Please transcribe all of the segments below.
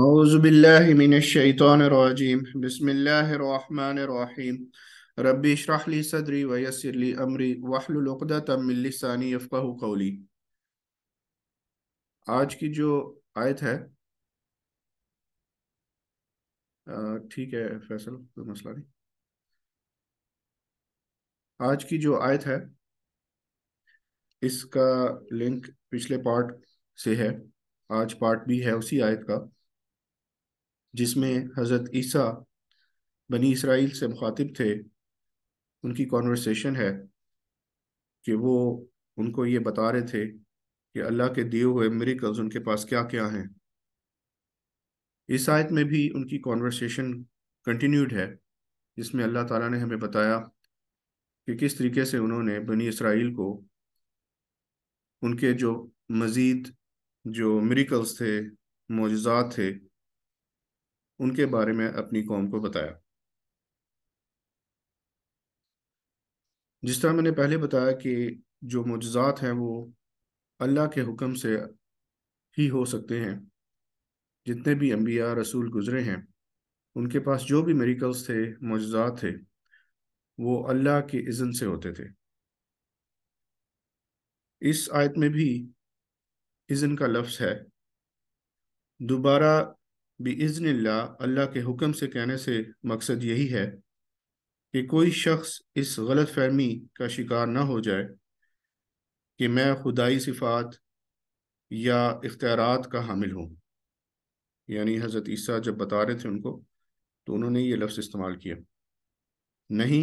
أعوذ بالله من الشيطان الرجيم بسم الله الرحمن الرحيم ربي اشرح لي صدري ويسر لي أمري واحلل عقدة من لساني يفقهوا قولي आज की जो आयत है ठीक है फैसल कोई मसला नहीं आज की जो आयत है इसका लिंक पिछले पार्ट से है आज पार्ट भी है उसी आयत का जिसमें हज़रत ईसा बनी इसराइल से मुखातिब थे उनकी कॉन्वर्सेशन है कि वो उनको ये बता रहे थे कि अल्लाह के दिए हुए मेरिकल्स उनके पास क्या क्या हैं इस आयत में भी उनकी कॉन्वर्सेशन कंटिन्यूड है जिसमें अल्लाह ताला ने हमें बताया कि किस तरीके से उन्होंने बनी इसराइल को उनके जो मज़ीद जो मेरिकल्स थे मोजात थे उनके बारे में अपनी कौम को बताया जिस तरह मैंने पहले बताया कि जो मुजजात हैं वो अल्लाह के हुक्म से ही हो सकते हैं जितने भी अम्बिया रसूल गुज़रे हैं उनके पास जो भी मेरिकल्स थे मुजजात थे वो अल्लाह के इज़न से होते थे इस आयत में भी इज़न का लफ्ज़ है दोबारा बेज़नल्ला अल्लाह के हुक्म से कहने से मकसद यही है कि कोई शख्स इस गलत फहमी का शिकार ना हो जाए कि मैं खुदाई सिफात या इख्तियारत का हामिल हूँ यानी हज़रत ईसा जब बता रहे थे उनको तो उन्होंने ये लफ्ज़ इस्तेमाल किया नहीं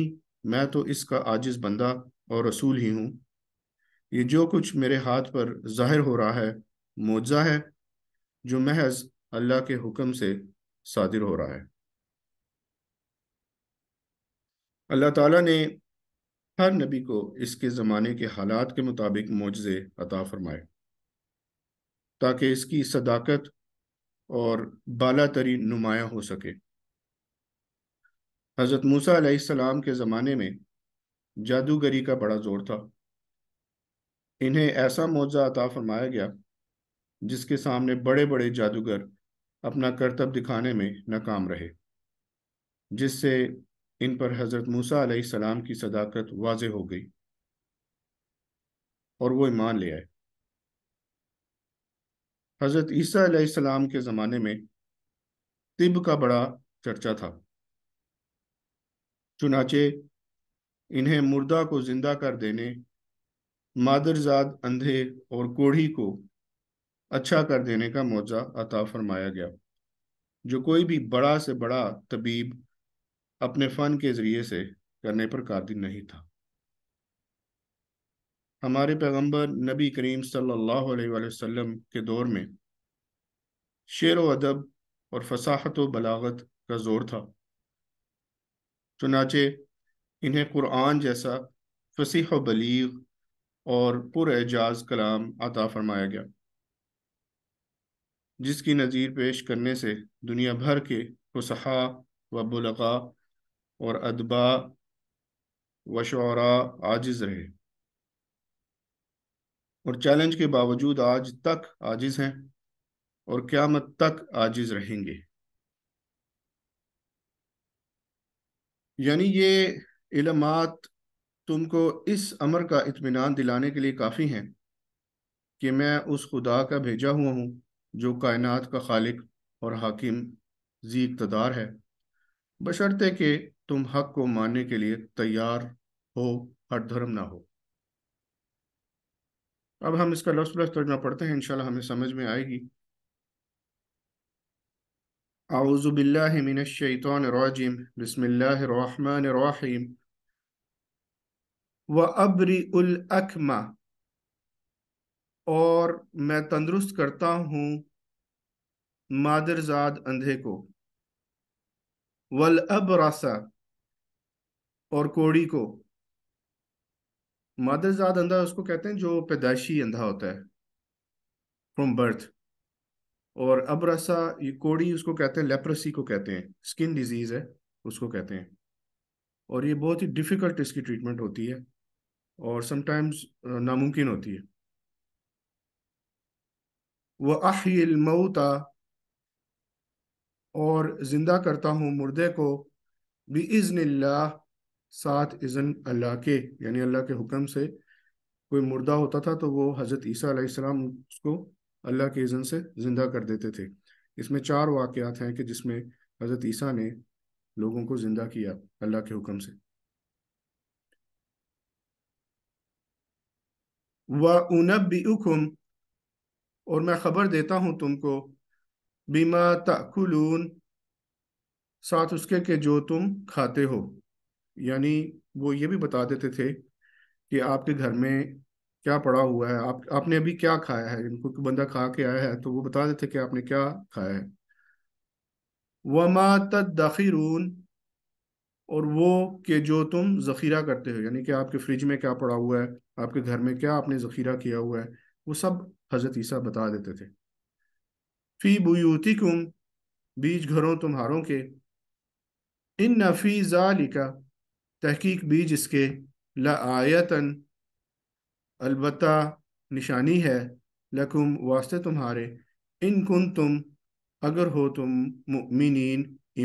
मैं तो इसका आजिज़ बंदा और रसूल ही हूँ ये जो कुछ मेरे हाथ पर ज़ाहिर हो रहा है मोजा है जो महज अल्लाह के हुक्म से सादिर हो रहा है अल्लाह ताला ने हर नबी को इसके ज़माने के हालात के मुताबिक मुआजे अता फरमाए ताकि इसकी सदाकत और बाला तरी नुमाया हो सके हज़रत मूसा सलाम के ज़माने में जादूगरी का बड़ा ज़ोर था इन्हें ऐसा मुआजा अता फरमाया गया जिसके सामने बड़े बड़े जादूगर अपना कर्तव्य दिखाने में नाकाम रहे जिससे इन पर हज़रत मूसा सलाम की सदाकत वाज हो गई और वो ईमान ले आए हज़रत ईसा सलाम के ज़माने में तिब का बड़ा चर्चा था चुनाचे इन्हें मुर्दा को जिंदा कर देने मादरजाद अंधे और कोढ़ी को अच्छा कर देने का मौज़ा अता फरमाया गया जो कोई भी बड़ा से बड़ा तबीब अपने फ़न के ज़रिए से करने पर कादिर नहीं था हमारे पैगंबर नबी करीम सल्लल्लाहु अलैहि वसल्लम के दौर में शेर व अदब और फसाहत व बलागत का ज़ोर था चुनाचे इन्हें कुरान जैसा फसीह व बलीग और पुरजाज कलाम अता फरमाया गया जिसकी नज़ीर पेश करने से दुनिया भर के फसहा व बुलगा और अदबा व शरा आजिज़ रहे और चैलेंज के बावजूद आज तक आजिज़ हैं और क़्यामत तक आजिज़ रहेंगे यानी ये इलमात तुमको इस अमर का इत्मीनान दिलाने के लिए काफ़ी हैं कि मैं उस खुदा का भेजा हुआ हूँ जो कायनात का खालिक और हाकिम जी इकतदार है बशर्ते के तुम हक को मानने के लिए तैयार हो हट धर्म ना हो अब हम इसका लफ्स लफ्स तर्जमा पढ़ते हैं इंशाल्लाह हमें समझ में आएगी आउज़ुबिल्लिमिनशैतरजिम बसमिल्लर व अबरी उल अखमा और मैं तंदुरुस्त करता हूँ मादरजाद अंधे को वल अब रासा और कोड़ी को मादरजाद अंधा उसको कहते हैं जो पैदाइशी अंधा होता है फ्रॉम बर्थ और अब रसा ये कोड़ी उसको कहते हैं लेप्रसी को कहते हैं स्किन डिजीज़ है उसको कहते हैं और ये बहुत ही डिफ़िकल्ट इसकी ट्रीटमेंट होती है और समटाइम्स नामुमकिन होती है व मऊता और ज़िंदा करता हूँ मुर्दे को भी इज़न साथ इज़न अल्लाह के यानी अल्लाह के हुक्म से कोई मुर्दा होता था तो वो हज़रत ईसा उसको अल्लाह के इज़न से ज़िंदा कर देते थे इसमें चार वाक़ात हैं कि जिसमें हज़रत ईसा ने लोगों को ज़िंदा किया अल्लाह के हुक्म से व उनब उखम और मैं खबर देता हूँ तुमको बीमा तकुलून साथ उसके के जो तुम खाते हो यानी वो ये भी बता देते थे कि आपके घर में क्या पड़ा हुआ है आप आपने अभी क्या खाया है इनको बंदा खा के आया है तो वो बता देते कि आपने क्या खाया है वमा तदखिरून और वो के जो तुम जखीरा करते हो यानी कि आपके फ्रिज में क्या पड़ा हुआ है आपके घर में क्या आपने जखीरा किया हुआ है वो सब हजरत ईसा बता देते थे फ़ी बुयूती कुम बीज घरों तुम्हारों के इन नफ़ी ज़ालिका तहकीक बीज इसके लायतन अलबत् निशानी है लकुम वास्ते तुम्हारे इन कुन तुम अगर हो तुम मुमिन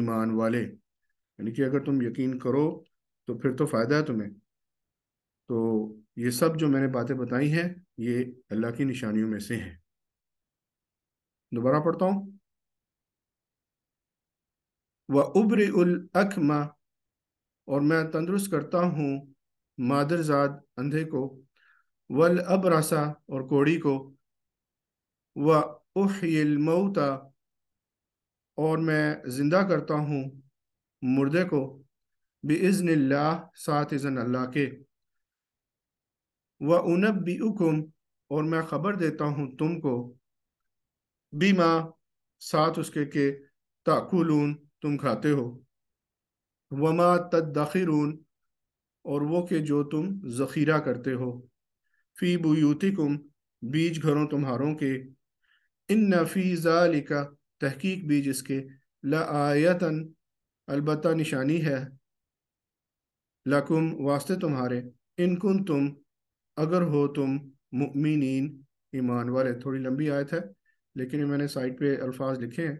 ईमान वाले यानी कि अगर तुम यकीन करो तो फिर तो फ़ायदा है तुम्हें तो ये सब जो मैंने बातें बताई हैं ये अल्लाह की निशानियों में से है दोबारा पढ़ता हूं व उब्र उल अखमा और मैं तंदुरुस्त करता हूँ मादरजाद अंधे को वल अबरासा और कोड़ी को व उहिल मऊता और मैं ज़िंदा करता हूँ मुर्दे को बेज़न साथ इज़न अल्लाह के व उनब भी उकुम और मैं खबर देता हूँ तुमको बीमा साथ उसके के ताकुलून तुम खाते हो वमा तदखिरून और वो के जो तुम जखीरा करते हो फ़ी बुयूतिकुम बीज घरों तुम्हारों के इन नफीजा लिखा तहकीक बीज इसके लायतन अलबत् निशानी है लकुम वास्ते तुम्हारे इनकुन तुम अगर हो तुम मुमिन ईमान वाले थोड़ी लंबी आयत है लेकिन ये मैंने साइट पे अल्फाज लिखे हैं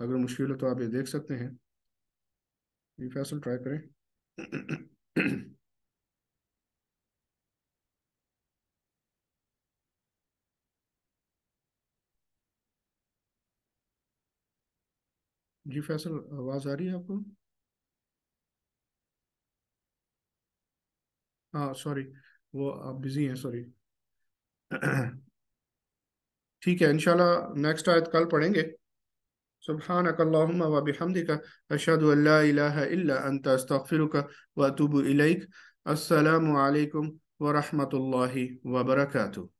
अगर मुश्किल हो तो आप ये देख सकते हैं ये फैसल ट्राई करें जी फैसल आवाज़ आ रही है आपको हाँ सॉरी वो आप बिजी हैं सॉरी ठीक है इनशाला नेक्स्ट आयत कल पढ़ेंगे सुबह अल्लाहुम्मा व बिहमदिका अशहदु अल्ला इलाहा इल्ला व